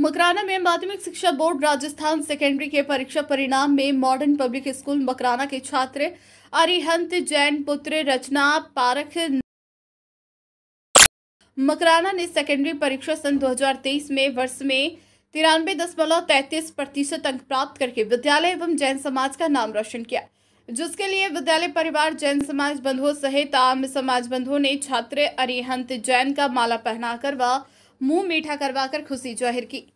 मकराना में माध्यमिक शिक्षा बोर्ड राजस्थान सेकेंडरी के परीक्षा परिणाम में मॉडर्न पब्लिक स्कूल मकराना के छात्र अरिहंत जैन पुत्र रचना पारख मकराना ने सेकेंडरी परीक्षा सन 2023 में वर्ष में तिरानवे दशमलव तैतीस प्रतिशत अंक प्राप्त करके विद्यालय एवं जैन समाज का नाम रोशन किया जिसके लिए विद्यालय परिवार जैन समाज बंधुओं सहित आम समाज बंधुओं ने छात्र अरिहंत जैन का माला पहनाकर व मुंह मीठा करवाकर खुशी जाहिर की